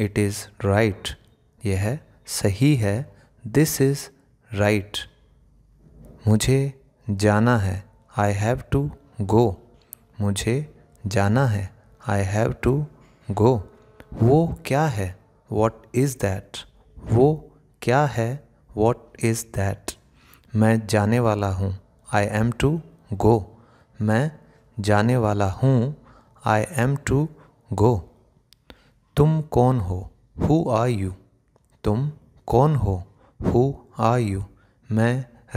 It is right यह सही है दिस इज़ राइट मुझे जाना है आई हैव टू गो मुझे जाना है आई हैव टू गो वो क्या है वॉट इज़ दैट वो क्या है वॉट इज़ दैट मैं जाने वाला हूँ आई एम टू गो मैं जाने वाला हूँ आई एम टू गो तुम कौन हो हु आर यू तुम कौन हो हु आर यू मैं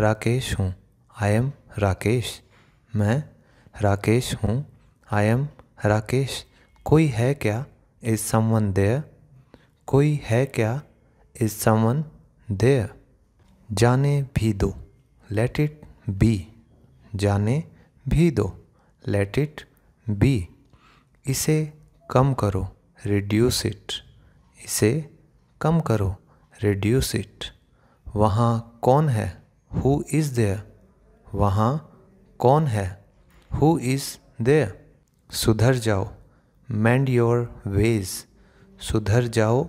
राकेश हूँ आई एम राकेश मैं राकेश हूँ आई एम राकेश कोई है क्या इस समवन देय कोई है क्या इस समवन देय जाने भी दो लेट इट बी जाने भी दो लेट इट बी इसे कम करो रिड्यूस इट इसे कम करो रिड्यूस इट वहाँ कौन है हु इज़ देयर वहाँ कौन है हु इज़ देयर सुधर जाओ मैंड योर वेज सुधर जाओ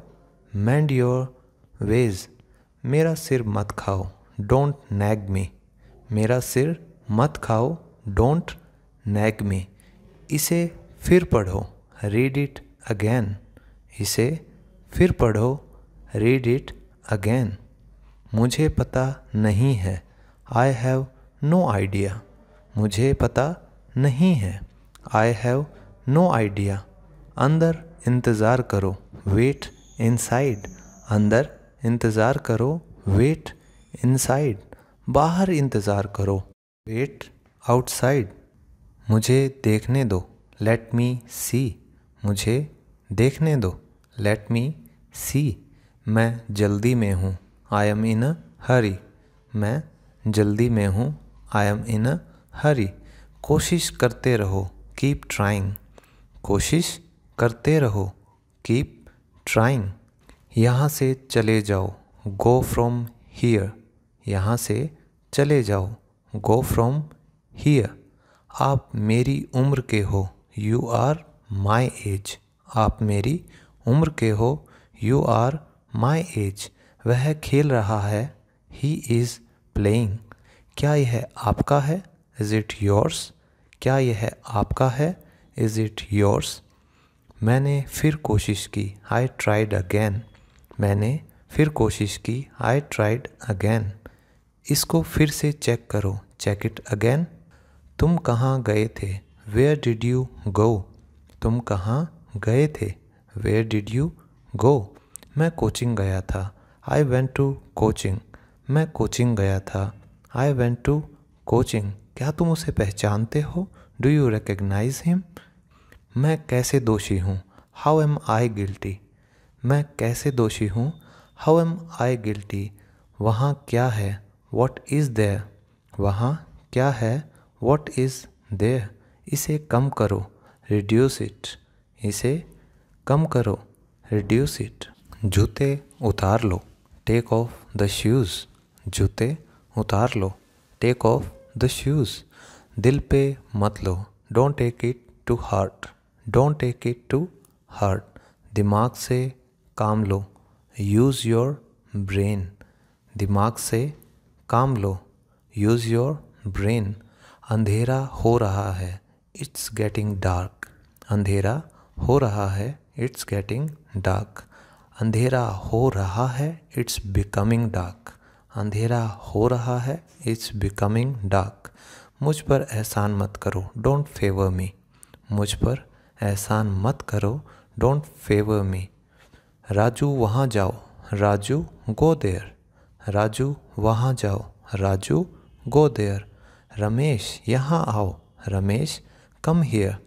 मैंड योर वेज मेरा सिर मत खाओ डोंट नैग मी मेरा सिर मत खाओ डोंट नैग मी इसे फिर पढ़ो रीड इट अगैन इसे फिर पढ़ो रीड इट अगेन मुझे पता नहीं है आई हैव नो आइडिया मुझे पता नहीं है आई हैव नो आइडिया अंदर इंतज़ार करो वेट इनसाइड अंदर इंतज़ार करो वेट इनसाइड बाहर इंतज़ार करो वेट आउटसाइड मुझे देखने दो लेट मी सी मुझे देखने दो लेट मी सी मैं जल्दी में हूँ आई एम इन अ हरी मैं जल्दी में हूँ आई एम इन अ हरी कोशिश करते रहो कीप ट्राइंग कोशिश करते रहो कीप ट्राइंग यहाँ से चले जाओ गो फ्रॉम हीयर यहाँ से चले जाओ गो फ्रॉम हीयर आप मेरी उम्र के हो यू आर माई एज आप मेरी उम्र के हो यू आर माई एज वह खेल रहा है ही इज़ प्लेइंग क्या यह आपका है इज़ इट योर्स क्या यह आपका है इज़ इट योर्स मैंने फिर कोशिश की आई ट्राइड अगेन मैंने फिर कोशिश की आई ट्राइड अगेन इसको फिर से चेक करो चेक इट अगेन तुम कहाँ गए थे वेयर डिड यू गो तुम कहाँ गए थे वेयर डिड यू गो मैं कोचिंग गया था आई वेंट टू कोचिंग मैं कोचिंग गया था आई वेंट टू कोचिंग क्या तुम उसे पहचानते हो डू यू रिकग्नाइज हिम मैं कैसे दोषी हूँ हाउ एम आई गिल्टी मैं कैसे दोषी हूँ हाउ एम आई गिल्टी वहाँ क्या है वॉट इज़ दे वहाँ क्या है वॉट इज़ दे इसे कम करो रिड्यूस इट इसे कम करो रिड्यूस इट जूते उतार लो टेक ऑफ द शूज़ जूते उतार लो टेक ऑफ द शूज़ दिल पे मत लो don't take it to heart don't take it to heart दिमाग से काम लो यूज़ योर ब्रेन दिमाग से काम लो यूज़ योर ब्रेन अंधेरा हो रहा है इट्स गेटिंग डार्क अंधेरा हो रहा है इट्स गेटिंग डार्क अंधेरा हो रहा है इट्स बिकमिंग डार्क अंधेरा हो रहा है इट्स बिकमिंग डार्क मुझ पर एहसान मत करो डोंट फेवर मी मुझ पर एहसान मत करो डोंट फेवर मी राजू वहाँ जाओ राजू गो देयर राजू वहाँ जाओ राजू गो देयर रमेश यहाँ आओ रमेश कम हियर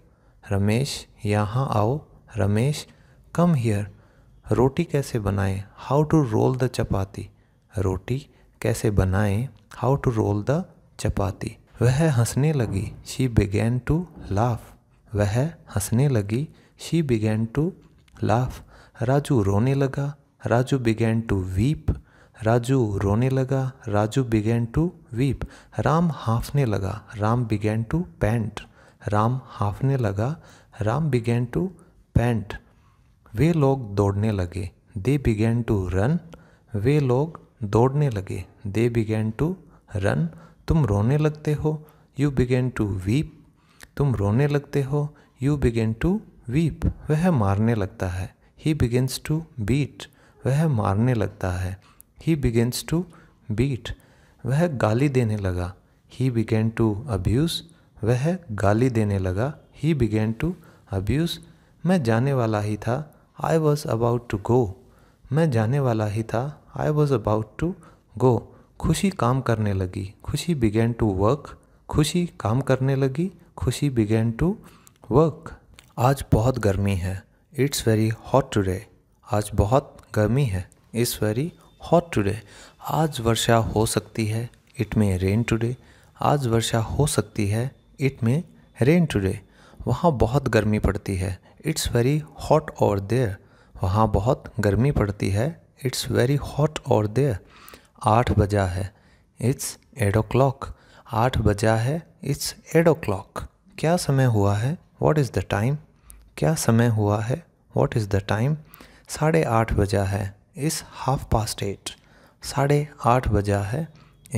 रमेश यहाँ आओ रमेश कम हियर रोटी कैसे बनाएं how to roll the chapati रोटी कैसे बनाएं how to roll the chapati वह हंसने लगी शी बिगैन टू लाफ वह हंसने लगी she began to laugh Raju रोने लगा Raju began to weep Raju रोने लगा Raju began to weep Ram हाँफने लगा Ram began to pant Ram हाँफने लगा राम बिगेन टू पैंट वे लोग दौड़ने लगे दे बिगेन टू रन वे लोग दौड़ने लगे दे बिगेन टू रन तुम रोने लगते हो यू बिगेन टू वीप तुम रोने लगते हो यू बिगेन टू वीप वह मारने लगता है ही बिगेन्स टू बीट वह मारने लगता है ही बिगेन्स टू बीट वह गाली देने लगा ही बिगेन टू अब्यूज़ वह गाली देने लगा ही बिगेन टू अब्यूज़ मैं जाने वाला ही था I was about to go मैं जाने वाला ही था I was about to go खुशी काम करने लगी खुशी बिगेन टू वर्क खुशी काम करने लगी खुशी बिगेन टू वर्क आज बहुत गर्मी है इट्स वेरी हॉट टुडे आज बहुत गर्मी है इट्स वेरी हॉट टुडे आज वर्षा हो सकती है इट मे रेन टुडे आज वर्षा हो सकती है इट में रेन टूडे वहाँ बहुत गर्मी पड़ती है इट्स वेरी हॉट और देयर वहाँ बहुत गर्मी पड़ती है इट्स वेरी हॉट और देयर आठ बजा है इट्स एट ओ क्लॉक आठ बजा है इट्स एट ओ क्लॉक क्या समय हुआ है वॉट इज़ द टाइम क्या समय हुआ है वॉट इज़ द टाइम साढ़े आठ बजा है इट्स हाफ पास्ट एट साढ़े आठ बजा है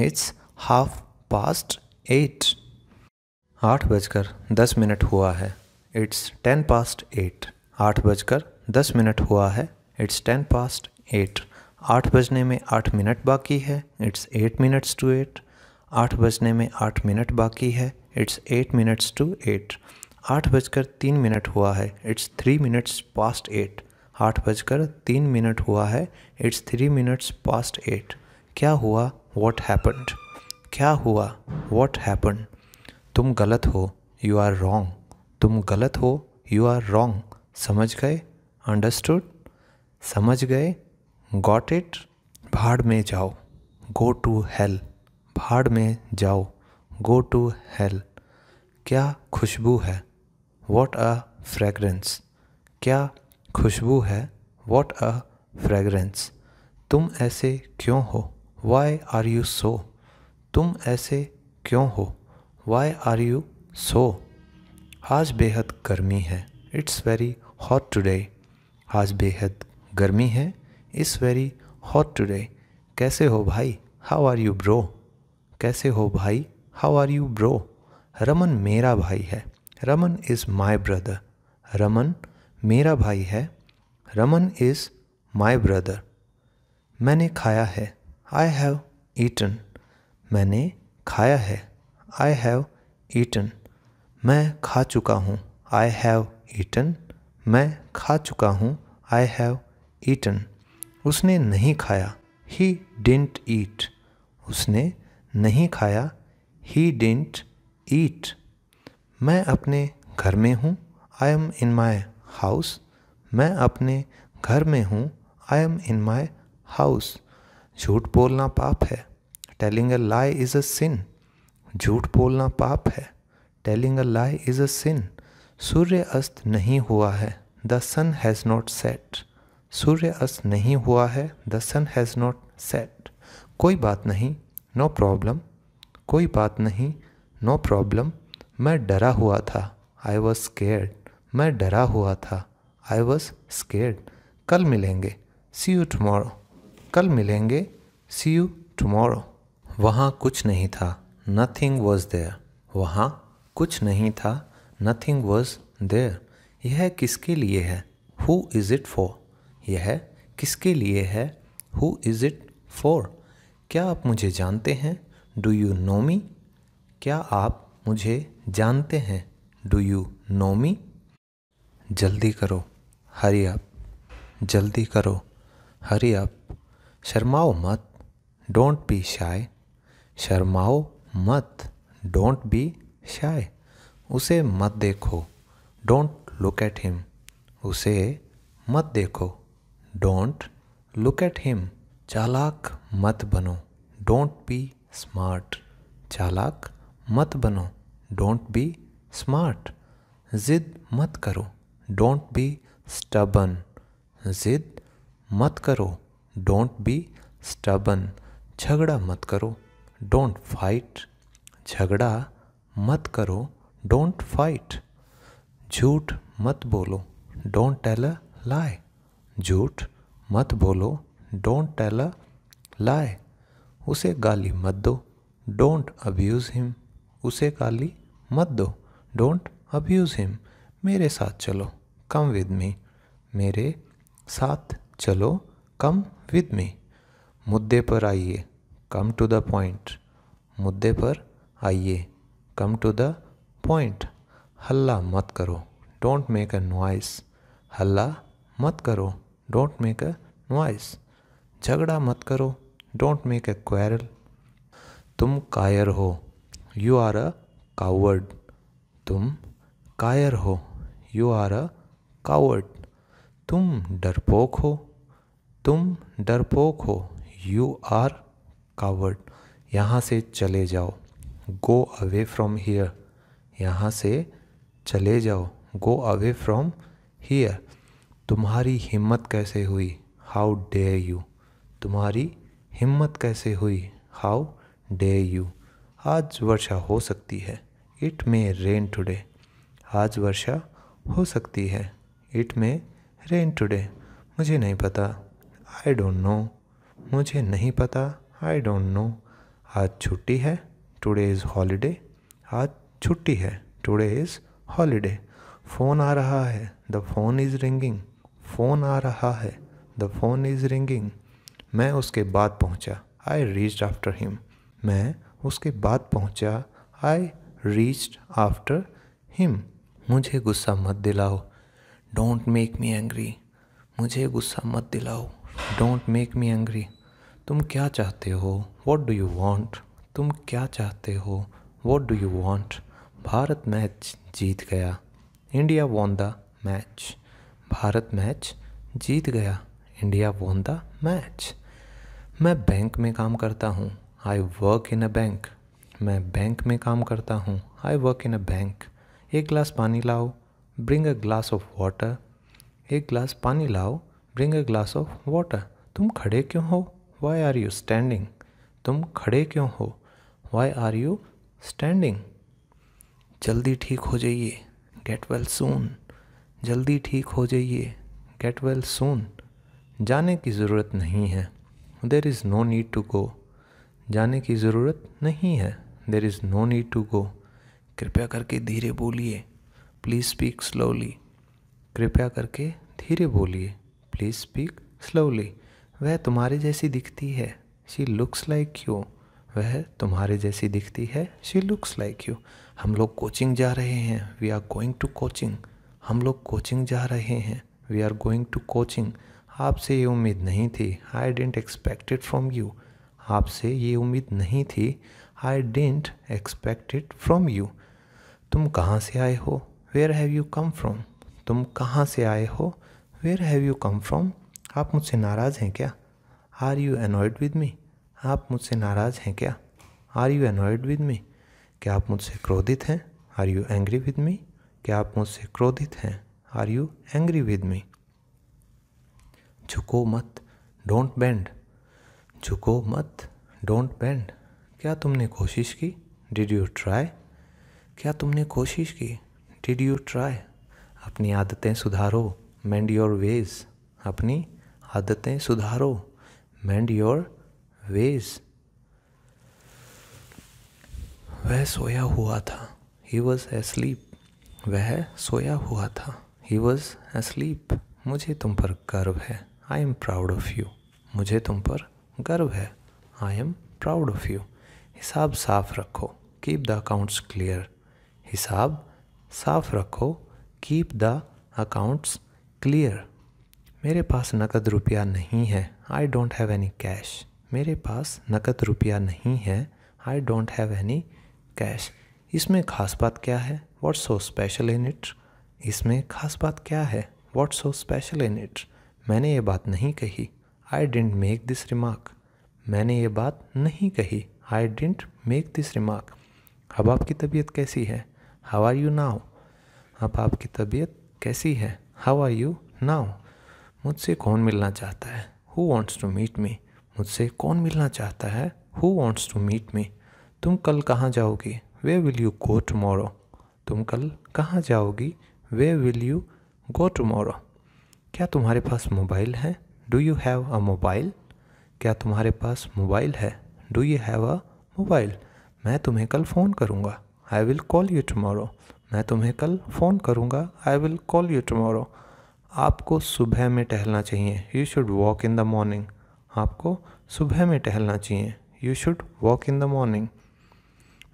इट्स हाफ पास्ट एट आठ बजकर दस मिनट हुआ है इट्स टेन पास्ट एट आठ बजकर दस मिनट हुआ है इट्स टेन पास्ट एट आठ बजने में आठ मिनट बाकी है it's eight minutes to eight आठ बजने में आठ मिनट बाकी है it's eight minutes to eight आठ बजकर तीन मिनट हुआ है it's three minutes past eight आठ बजकर तीन मिनट हुआ है it's three minutes past eight क्या हुआ वॉट हैपन्ड क्या हुआ वॉट हैपन्ड तुम गलत हो यू आर रॉन्ग तुम गलत हो यू आर रॉन्ग समझ गए अंडरस्टूड समझ गए गॉट इट भाड़ में जाओ गो टू हेल भाड़ में जाओ गो टू हेल क्या खुशबू है वॉट अ फ्रेगरेंस क्या खुशबू है वॉट अ फ्रेगरेंस तुम ऐसे क्यों हो वाई आर यू सो तुम ऐसे क्यों हो वाई आर यू सो आज बेहद गर्मी है इट्स वेरी हॉट टुडे आज बेहद गर्मी है इट्स वेरी हॉट टुडे कैसे हो भाई हाउ आर यू ब्रो कैसे हो भाई how are you bro Raman मेरा भाई है Raman is my brother Raman मेरा भाई है रमन इज़ माई ब्रदर मैंने खाया है आई हैव ईटन मैंने खाया है आई हैव ईटन मैं खा चुका हूँ आई हैव ईटन मैं खा चुका हूँ आई हैव ईटन उसने नहीं खाया ही डेंट ईट उसने नहीं खाया ही डेंट ईट मैं अपने घर में हूँ I M in my house मैं अपने घर में हूँ I M in my house झूठ बोलना पाप है telling a lie is a सिन झूठ बोलना पाप है telling a lie is a सिन सूर्य अस्त नहीं हुआ है the sun has not set सूर्य अस्त नहीं हुआ है the sun has not set कोई बात नहीं नो no प्रॉब्लम कोई बात नहीं नो no प्रॉब्लम मैं डरा हुआ था आई वॉज स्केर्ड मैं डरा हुआ था आई वॉज स्केर्ड कल मिलेंगे सी यू टमोरो कल मिलेंगे सी यू टमोरो वहाँ कुछ नहीं था नथिंग वॉज देयर वहाँ कुछ नहीं था नथिंग वॉज देयर यह किसके लिए है हु इज़ इट फॉर यह किसके लिए है हु इज़ इट फॉर क्या आप मुझे जानते हैं डू यू नो मी क्या आप मुझे जानते हैं डू यू नो मी जल्दी करो हरी आप जल्दी करो हरी आप शर्माओ मत डोंट बी शाय शर्माओ मत डोंट बी शाय उसे मत देखो डोंट लुक एट हिम उसे मत देखो डोंट लुक एट हिम चालाक मत बनो डोंट बी स्मार्ट चालाक मत बनो डोंट बी स्मार्ट ज़िद मत करो डोंट बी स्टबन ज़िद मत करो डोंट बी स्टबन झगड़ा मत करो डोंट फाइट झगड़ा मत करो डोंट फाइट झूठ मत बोलो डोंट टेल अ लाई झूठ मत बोलो डोंट टेल अ लाई उसे गाली मत दो डोंट अब्यूज़ हिम उसे गाली मत दो डोंट अब्यूज़ हिम मेरे साथ चलो कम विद मी मेरे साथ चलो कम विद मी मुद्दे पर आइए कम टू द पॉइंट मुद्दे पर आइए कम टू द पॉइंट हल्ला मत करो डोंट मेक अ नॉइस हल्ला मत करो डोंट मेक अ नॉइस झगड़ा मत करो डोंट मेक अ क्वैरल तुम कायर हो यू आर अ कावर्ड तुम कायर हो यू आर अ कावर्ड तुम डरपोक हो तुम डरपोक हो यू आर कावर्ड यहाँ से चले जाओ गो अवे फ्रॉम हियर यहाँ से चले जाओ गो अवे फ्रॉम हियर तुम्हारी हिम्मत कैसे हुई हाउ डे यू तुम्हारी हिम्मत कैसे हुई हाउ डे यू आज वर्षा हो सकती है इट मे रेन टुडे आज वर्षा हो सकती है इट मे रेन टुडे मुझे नहीं पता आई डोंट नो मुझे नहीं पता आई डोंट नो आज छुट्टी है टुडे इज़ हॉलीडे आज छुट्टी है टुडे इज़ हॉलीडे फ़ोन आ रहा है the phone is ringing phone आ रहा है द फ़ोन इज़ रिंगिंग मैं उसके बाद पहुंचा आई रीच्ड आफ्टर हिम मैं उसके बाद पहुंचा आई रीच्ड आफ्टर हिम मुझे गुस्सा मत दिलाओ डोंट मेक मी एंग्री मुझे गुस्सा मत दिलाओ डोंट मेक मी एंग्री तुम क्या चाहते हो वॉट डू यू वॉन्ट तुम क्या चाहते हो what do you want Bharat match जीत गया India won the match Bharat match जीत गया इंडिया वॉन द मैच मैं बैंक में काम करता हूँ I work in a bank मैं बैंक में काम करता हूँ I work in a bank एक ग्लास पानी लाओ bring a glass of water एक ग्लास पानी लाओ bring a glass of water तुम खड़े क्यों हो वाई आर यू स्टैंडिंग तुम खड़े क्यों हो वाई आर यू स्टैंडिंग जल्दी ठीक हो जाइए गेट वेल सून जल्दी ठीक हो जाइए गेट वेल सून जाने की ज़रूरत नहीं है there is no need to go जाने की ज़रूरत नहीं है there is no need to go कृपया करके धीरे बोलिए प्लीज़ स्पीक स्लोली कृपया करके धीरे बोलिए प्लीज़ स्पीक स्लोली वह तुम्हारे जैसी दिखती है शी लुक्स लाइक यू वह तुम्हारे जैसी दिखती है शी लुक्स लाइक यू हम लोग कोचिंग जा रहे हैं we are going to coaching हम लोग कोचिंग जा रहे हैं we are going to coaching आपसे ये उम्मीद नहीं थी I didn't expected from you आपसे ये उम्मीद नहीं थी I didn't expected from you तुम कहाँ से आए हो where have you come from तुम कहाँ से आए हो where have you come from आप मुझसे नाराज़ हैं क्या आर यू एनॉयड विद मी आप मुझसे नाराज़ हैं क्या are you annoyed with me क्या आप मुझसे क्रोधित हैं are you angry with me क्या आप मुझसे क्रोधित हैं are you angry with me झुको मत डोंट बेंड झुको मत डोंट बेंड क्या तुमने कोशिश की डिड यू ट्राई क्या तुमने कोशिश की डिड यू ट्राई अपनी आदतें सुधारो मैंड योर वेज अपनी आदतें सुधारो मैंड योर वेज वह सोया हुआ था ही वॉज एस्लीप वह सोया हुआ था ही वॉज एस्लीप मुझे तुम पर गर्व है I am proud of you मुझे तुम पर गर्व है I am proud of you हिसाब साफ रखो कीप द अकाउंट्स क्लियर हिसाब साफ रखो कीप द अकाउंट्स क्लियर मेरे पास नकद रुपया नहीं है I don't have any cash मेरे पास नकद रुपया नहीं है I don't have any cash इसमें खास बात क्या है what so special in it इसमें खास बात क्या है what so special in it मैंने ये बात नहीं कही I didn't make this remark मैंने ये बात नहीं कही I didn't make this remark अब आपकी तबीयत कैसी है हाउ आर यू नाउ अब आपकी तबीयत कैसी है हाउ आर यू नाउ मुझसे कौन मिलना चाहता है who wants to meet me मुझसे कौन मिलना चाहता है who wants to meet me तुम कल कहाँ जाओगी where will you go tomorrow तुम कल कहाँ जाओगी where will you go tomorrow क्या तुम्हारे पास मोबाइल है do you have a mobile क्या तुम्हारे पास मोबाइल है do you have a mobile मैं तुम्हें कल फ़ोन करूँगा I will call you tomorrow मैं तुम्हें कल फ़ोन करूँगा I will call you tomorrow आपको सुबह में टहलना चाहिए you should walk in the morning आपको सुबह में टहलना चाहिए you should walk in the morning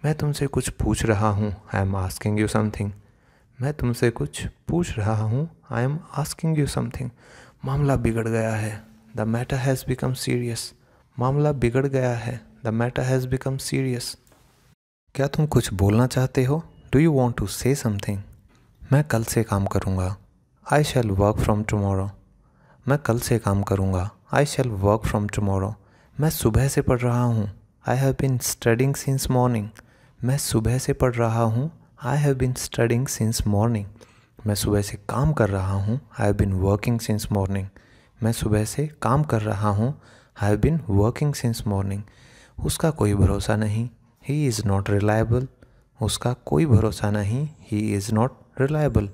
मैं तुमसे कुछ पूछ रहा हूँ I am asking you something मैं तुमसे कुछ पूछ रहा हूँ I am asking you something मामला बिगड़ गया है the matter has become serious मामला बिगड़ गया है the matter has become serious क्या तुम कुछ बोलना चाहते हो do you want to say something मैं कल से काम करूँगा I shall work from tomorrow मैं कल से काम करूँगा I shall work from tomorrow मैं सुबह से पढ़ रहा हूँ I have been studying since morning मैं सुबह से पढ़ रहा हूँ I have been studying since morning मैं सुबह से काम कर रहा हूँ I have been working since morning मैं सुबह से काम कर रहा हूँ I have been working since morning उसका कोई भरोसा नहीं ही इज़ नॉट रिलायबल उसका कोई भरोसा नहीं ही इज़ नॉट रिलायबल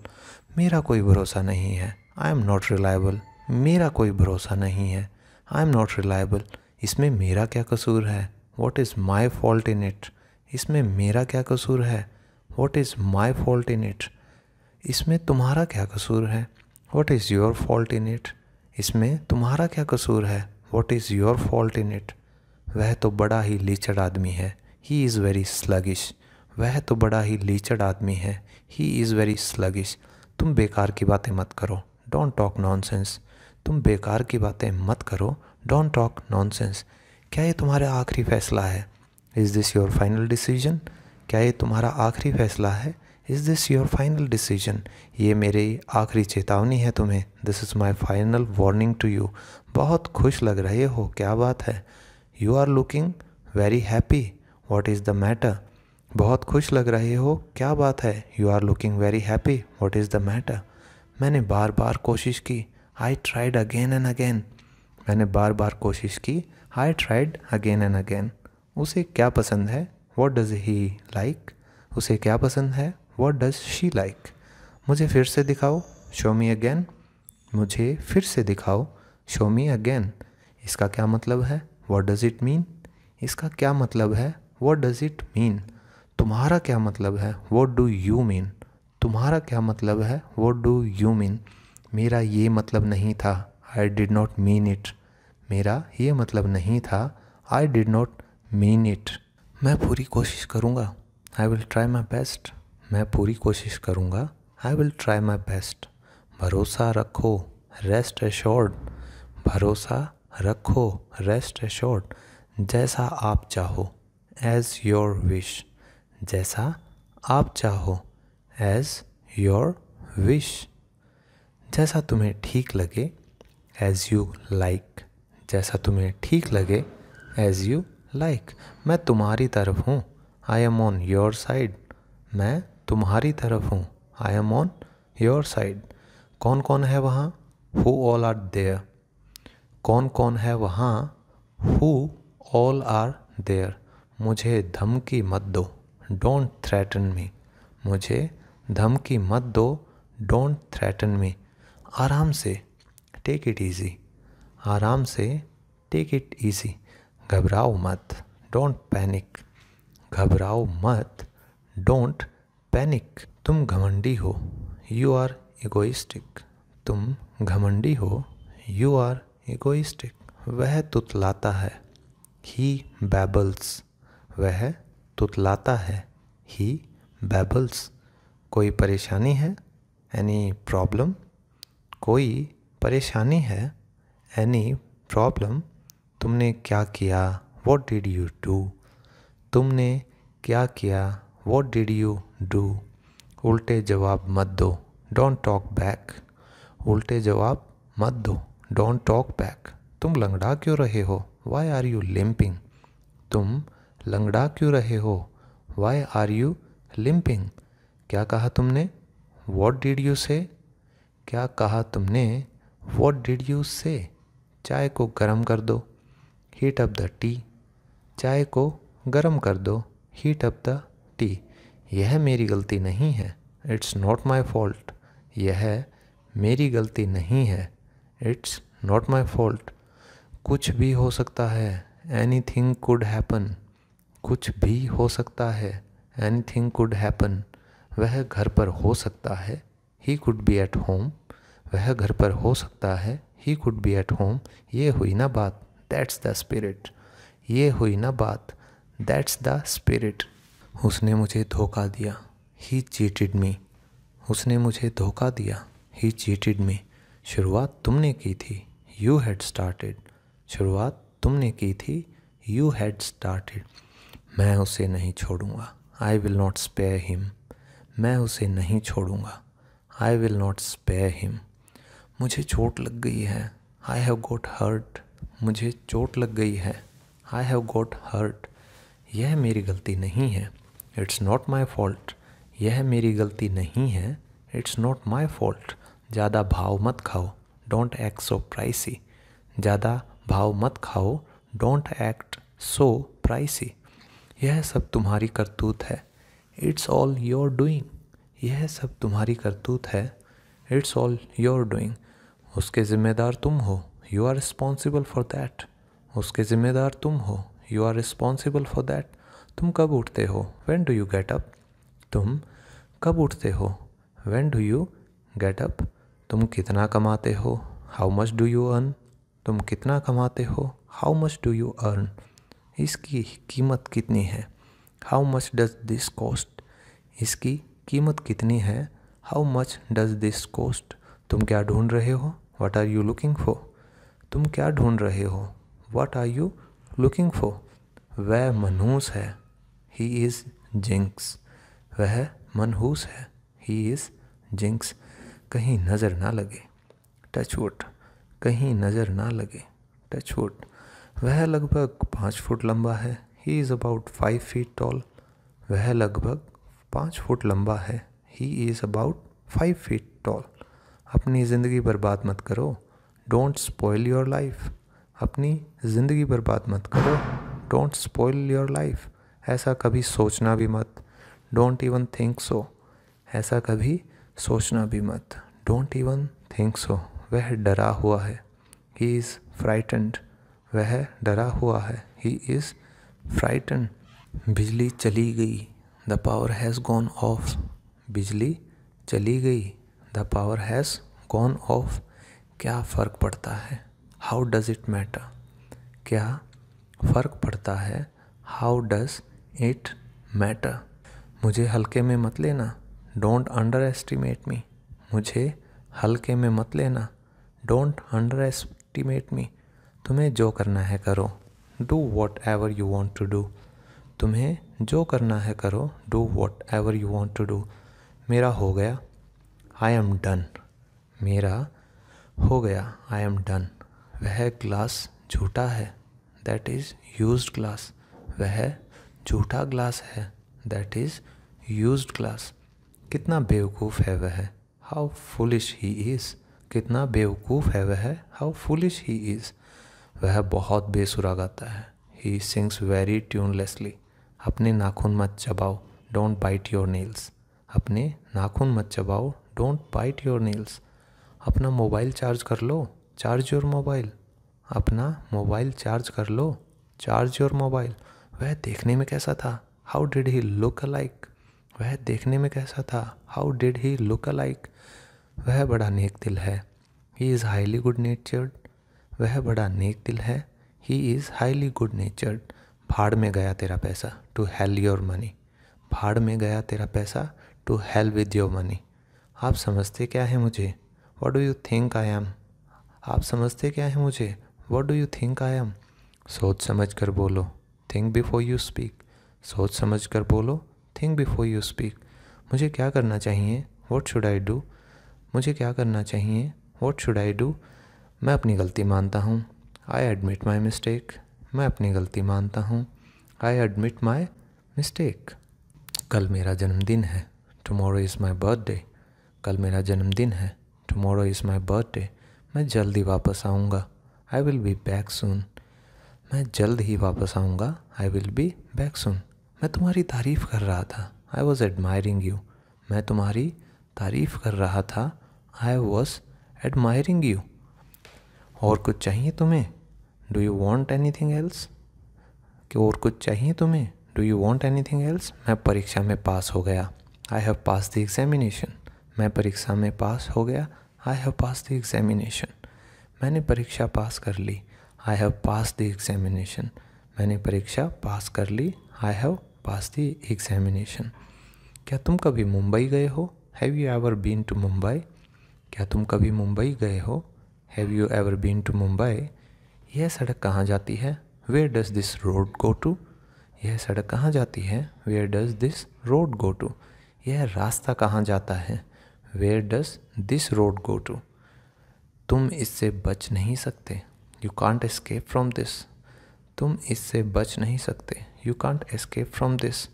मेरा कोई भरोसा नहीं है आई एम नॉट रिलायबल मेरा कोई भरोसा नहीं है आई एम नॉट रिलायबल इसमें मेरा क्या कसूर है what is my fault in it इसमें मेरा क्या कसूर है what is my fault in it इसमें तुम्हारा क्या कसूर है what is your fault in it इसमें तुम्हारा क्या कसूर है what is your fault in it वह तो बड़ा ही लीचड़ आदमी है ही इज़ वेरी स्लगिश वह तो बड़ा ही लीचड़ आदमी है ही इज़ वेरी स्लगिश तुम बेकार की बातें मत करो डोंट टॉक नॉन तुम बेकार की बातें मत करो डोंट टॉक नॉन क्या ये तुम्हारा आखिरी फैसला है is this your final decision क्या ये तुम्हारा आखिरी फैसला है is this your final decision ये मेरी आखिरी चेतावनी है तुम्हें this is my final warning to you बहुत खुश लग रहे हो क्या बात है you are looking very happy what is the matter बहुत खुश लग रहे हो क्या बात है you are looking very happy what is the matter मैंने बार बार कोशिश की I tried again and again मैंने बार बार कोशिश की I tried again and again उसे क्या पसंद है वॉट डज़ ही लाइक उसे क्या पसंद है वॉट डज़ शी लाइक मुझे फिर से दिखाओ शो मी अगेन मुझे फिर से दिखाओ शो मी अगेन इसका क्या मतलब है वॉट डज़ इट मीन इसका क्या मतलब है वॉट डज़ इट मीन तुम्हारा क्या मतलब है वॉट डू यू मीन तुम्हारा क्या मतलब है वॉट डू यू मीन मेरा ये मतलब नहीं था I did not mean it मेरा ये मतलब नहीं था I did not mean it मैं पूरी कोशिश करूँगा I will try my best मैं पूरी कोशिश करूँगा I will try my best भरोसा रखो रेस्ट एशोर्ड भरोसा रखो रेस्ट एश्योर्ड जैसा आप चाहो एज योर विश जैसा आप चाहो एज़ योर विश जैसा तुम्हें ठीक लगे एज़ यू लाइक जैसा तुम्हें ठीक लगे एज़ यू लाइक मैं तुम्हारी तरफ हूँ I am on your side मैं तुम्हारी तरफ हूँ I am on your side कौन कौन है वहाँ हु ऑल आर देयर कौन कौन है वहाँ हु ऑल आर देयर मुझे धमकी मत दो डोंट थ्रेटन मी मुझे धमकी मत दो डोंट थ्रेटन मी आराम से टेक इट ईजी आराम से टेक इट ईजी घबराओ मत डोंट पैनिक घबराओ मत डोंट पैनिक तुम घमंडी हो यू आर इगोइस्टिक तुम घमंडी हो यू आर इगोइस्टिक वह तुतलाता है ही बैबल्स वह तुतलाता है ही बेबल्स कोई परेशानी है एनी प्रॉब्लम कोई परेशानी है एनी प्रॉब्लम तुमने क्या किया वॉट डिड यू डू तुमने क्या किया वॉट डिड यू डू उल्टे जवाब मत दो डोंट टॉक बैक उल्टे जवाब मत दो डोंट टॉक बैक तुम लंगड़ा क्यों रहे हो वाई आर यू लिम्पिंग तुम लंगड़ा क्यों रहे हो वाई आर यू लिम्पिंग क्या कहा तुमने वॉट डिड यू से क्या कहा तुमने वॉट डिड यू से चाय को गर्म कर दो हीट अप द टी चाय को गर्म कर दो हीट अप द टी यह मेरी गलती नहीं है इट्स नॉट माई फॉल्ट यह मेरी गलती नहीं है इट्स नॉट माई फॉल्ट कुछ भी हो सकता है एनी थिंग कुड हैपन कुछ भी हो सकता है एनी थिंग कुड हैपन वह घर पर हो सकता है he could be at home वह घर पर हो सकता है he could be at home ये हुई ना बात दैट्स द स्पिरिट ये हुई ना बात दैट्स द स्पिरिट उसने मुझे धोखा दिया ही चीटेड मी उसने मुझे धोखा दिया ही चीटेड मी शुरुआत तुमने की थी यू हैड स्टार्टेड शुरुआत तुमने की थी यू हैड स्टार्टेड मैं उसे नहीं छोड़ूंगा I will not spare him मैं उसे नहीं छोड़ूंगा I will not spare him मुझे चोट लग गई है आई हैव गोट हर्ट मुझे चोट लग गई है आई हैव गोट हर्ट यह मेरी गलती नहीं है इट्स नॉट माई फॉल्ट यह मेरी गलती नहीं है इट्स नॉट माई फॉल्ट ज़्यादा भाव मत खाओ डोंट एक्ट सो प्राइसी ज़्यादा भाव मत खाओ डोंट एक्ट सो प्राइसी यह सब तुम्हारी करतूत है इट्स ऑल योर डूइंग यह सब तुम्हारी करतूत है इट्स ऑल योर डूइंग उसके ज़िम्मेदार तुम हो you are responsible for that उसके ज़िम्मेदार तुम हो you are responsible for that तुम कब उठते हो when do you get up तुम कब उठते हो when do you get up तुम कितना कमाते हो how much do you earn तुम कितना कमाते हो how much do you earn इसकी कीमत कितनी है how much does this cost इसकी कीमत कितनी है how much does this cost तुम क्या ढूंढ रहे हो what are you looking for तुम क्या ढूंढ रहे हो what are you looking for वह मनहूस है ही इज़ जिंक्स वह मनहूस है ही इज़ जिंक्स कहीं नज़र ना लगे टच वुड कहीं नज़र ना लगे टच वुड वह लगभग पाँच फुट लंबा है he is about five feet tall वह लगभग पाँच फुट लंबा है he is about five feet tall अपनी ज़िंदगी बर्बाद मत करो डोंट स्पॉयल योर लाइफ अपनी ज़िंदगी बर्बाद मत करो डोंट स्पॉयल योर लाइफ ऐसा कभी सोचना भी मत डोंट इवन थिंक सो ऐसा कभी सोचना भी मत डोंट इवन थिंक सो वह डरा हुआ है ही इज़ फ्राइटेंड वह डरा हुआ है ही इज़ फ्राइटन बिजली चली गई the power has gone off बिजली चली गई the power has gone off क्या फ़र्क पड़ता है हाउ डज़ इट मैटर क्या फ़र्क पड़ता है हाउ डज़ इट मैटर मुझे हल्के में मत लेना डोंट अंडर एस्टिमेट मी मुझे हल्के में मत लेना डोंट अंडर एस्टिमेट मी तुम्हें जो करना है करो do whatever you want to do तुम्हें जो करना है करो do whatever you want to do मेरा हो गया आई एम डन मेरा हो गया आई एम डन वह ग्लास झूठा है दैट इज़ यूज ग्लास वह झूठा ग्लास है दैट इज़ यूज ग्लास कितना बेवकूफ़ है वह हाउ फुलिश ही इज़ कितना बेवकूफ़ है वह हाउ फुलिश ही इज़ वह बहुत बेसुरा गाता है ही सिंग्स वेरी ट्यूनलेसली अपने नाखून मत चबाओ डोंट बाइट योर नेल्स अपने नाखून मत चबाओ डोंट बाइट योर नेल्स अपना मोबाइल चार्ज कर लो चार्ज योर मोबाइल अपना मोबाइल चार्ज कर लो चार्ज योर मोबाइल वह देखने में कैसा था how did he look alike वह देखने में कैसा था how did he look alike वह बड़ा नेक दिल है he is highly good natured वह बड़ा नेक दिल है he is highly good natured भाड़ में गया तेरा पैसा टू हेल योर मनी भाड़ में गया तेरा पैसा to hell with your money आप समझते क्या है मुझे what do you think I am आप समझते क्या है मुझे what do you think I am सोच समझ कर बोलो थिंक बिफोर यू स्पीक सोच समझ कर बोलो थिंक बिफोर यू स्पीक मुझे क्या करना चाहिए वॉट शुड आई डू मुझे क्या करना चाहिए वॉट शुड आई डू मैं अपनी गलती मानता हूँ आई एडमिट माई मिस्टेक मैं अपनी गलती मानता हूँ आई एडमिट माई मिस्टेक कल मेरा जन्मदिन है टमोरो इज़ माई बर्थडे कल मेरा जन्मदिन है टमोरो इज़ माई बर्थडे मैं जल्दी वापस आऊँगा I will be back soon मैं जल्द ही वापस आऊँगा I will be back soon मैं तुम्हारी तारीफ़ कर रहा था आई वॉज़ एडमायरिंग यू मैं तुम्हारी तारीफ़ कर रहा था आई वॉज़ एडमायरिंग यू और कुछ चाहिए तुम्हें do you want anything else कि और कुछ चाहिए तुम्हें do you want anything else मैं परीक्षा में पास हो गया I have pass the examination मैं परीक्षा में पास हो गया I have pass the examination मैंने परीक्षा पास कर ली I have pass the examination मैंने परीक्षा पास कर ली I have pass the examination क्या तुम कभी मुंबई गए हो have you ever been to Mumbai क्या तुम कभी मुंबई गए हो have you ever been to Mumbai यह सड़क कहाँ जाती है where does this road go to यह सड़क कहाँ जाती है where does this road go to यह रास्ता कहाँ जाता है where does this road go to तुम इससे बच नहीं सकते you can't escape from this तुम इससे बच नहीं सकते you can't escape from this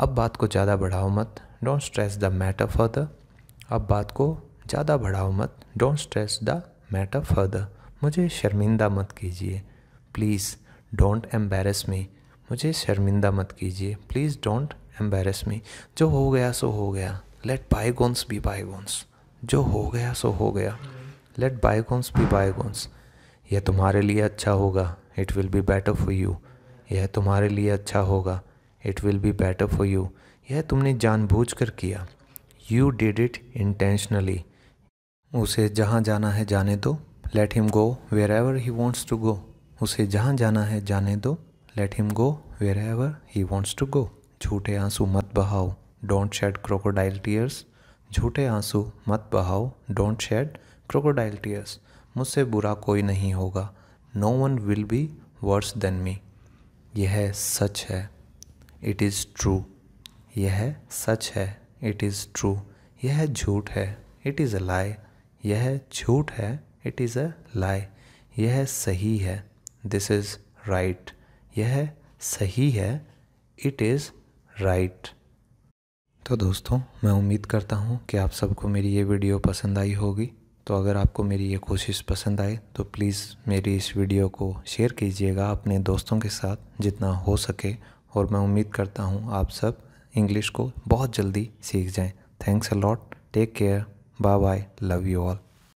अब बात को ज़्यादा बढ़ाओ मत don't stress the matter further अब बात को ज़्यादा बढ़ाओ मत don't stress the matter further मुझे शर्मिंदा मत कीजिए प्लीज़ डोंट एम्बेरस मी मुझे शर्मिंदा मत कीजिए प्लीज़ डोंट एम्बेरस मी जो हो गया सो हो गया लेट बायगोन्स बी बायगोन्स जो हो गया सो हो गया लेट बायगोन्स बी बायगोन्स यह तुम्हारे लिए अच्छा होगा it will be better for you यह तुम्हारे लिए अच्छा होगा it will be better for you यह तुमने जानबूझ कर किया यू डिड इट इंटेंशनली उसे जहाँ जाना है जाने दो let him go wherever he wants to go उसे जहाँ जाना है जाने दो let him go wherever he wants to go झूठे आंसू मत बहाओ डोंट शेड क्रोकोडाइल टीयर्स झूठे आंसू मत बहाओ डोंट शेड क्रोकोडाइल टीयर्स मुझसे बुरा कोई नहीं होगा no one will be worse than me यह सच है इट इज़ ट्रू यह सच है इट इज़ ट्रू यह झूठ है इट इज़ अ लाई यह झूठ है इट इज़ अ लाई यह सही है दिस इज़ राइट यह सही है इट इज़ राइट तो दोस्तों मैं उम्मीद करता हूँ कि आप सबको मेरी ये वीडियो पसंद आई होगी तो अगर आपको मेरी ये कोशिश पसंद आए तो प्लीज़ मेरी इस वीडियो को शेयर कीजिएगा अपने दोस्तों के साथ जितना हो सके और मैं उम्मीद करता हूँ आप सब इंग्लिश को बहुत जल्दी सीख जाएं thanks a lot take care Bye bye. Love you all.